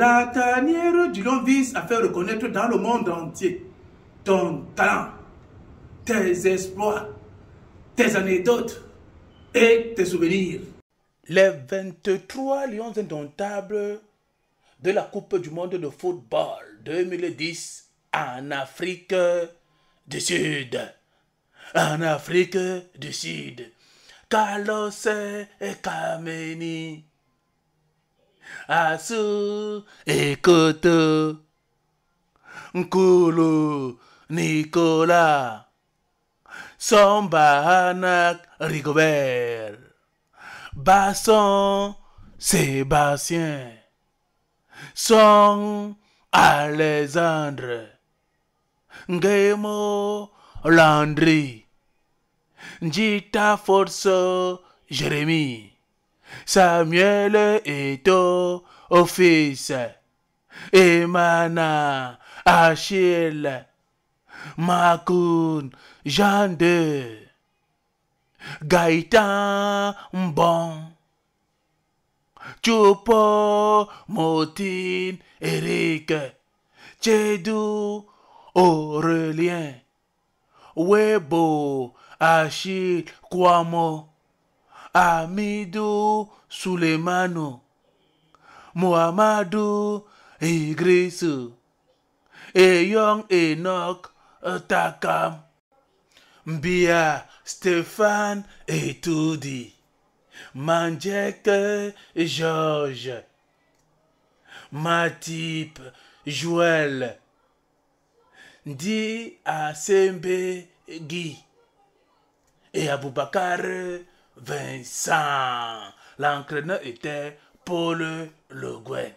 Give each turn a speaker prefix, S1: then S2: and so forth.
S1: La tanière du lion vise à faire reconnaître dans le monde entier ton talent, tes exploits, tes anecdotes et tes souvenirs. Les 23 lions indomptables de la Coupe du monde de football 2010 en Afrique du Sud. En Afrique du Sud. Carlos et Kameni asu Écoute, nkulu nicolas Anak, rigobert basson sébastien Song, alexandre ngemo landry Gita, force jérémie Samuel est au, office. Emana, Achille, Makoun, Jean de, Gaïtan, Bon, Tchoupo, Motine, Eric, Tchédou, Aurélien, Webo, Achille, Kwamo, Amido Suleimano, Muhammadu Igrisu et Enoch Takam, Mbia Stéphane Etoudi, Manjek Georges, Matip Joël, Di Asembe Guy et Aboubakar Vincent. L'entraîneur était Paul Le